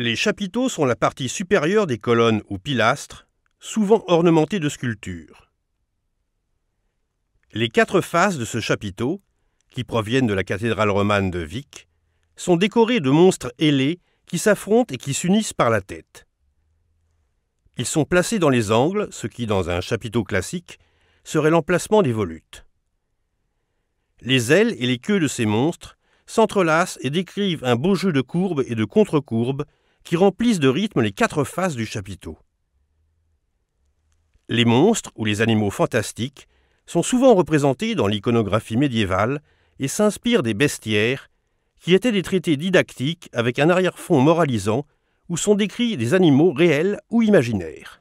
Les chapiteaux sont la partie supérieure des colonnes ou pilastres, souvent ornementées de sculptures. Les quatre faces de ce chapiteau, qui proviennent de la cathédrale romane de Vic, sont décorées de monstres ailés qui s'affrontent et qui s'unissent par la tête. Ils sont placés dans les angles, ce qui, dans un chapiteau classique, serait l'emplacement des volutes. Les ailes et les queues de ces monstres s'entrelacent et décrivent un beau jeu de courbes et de contre-courbes qui remplissent de rythme les quatre faces du chapiteau. Les monstres ou les animaux fantastiques sont souvent représentés dans l'iconographie médiévale et s'inspirent des bestiaires, qui étaient des traités didactiques avec un arrière-fond moralisant où sont décrits des animaux réels ou imaginaires.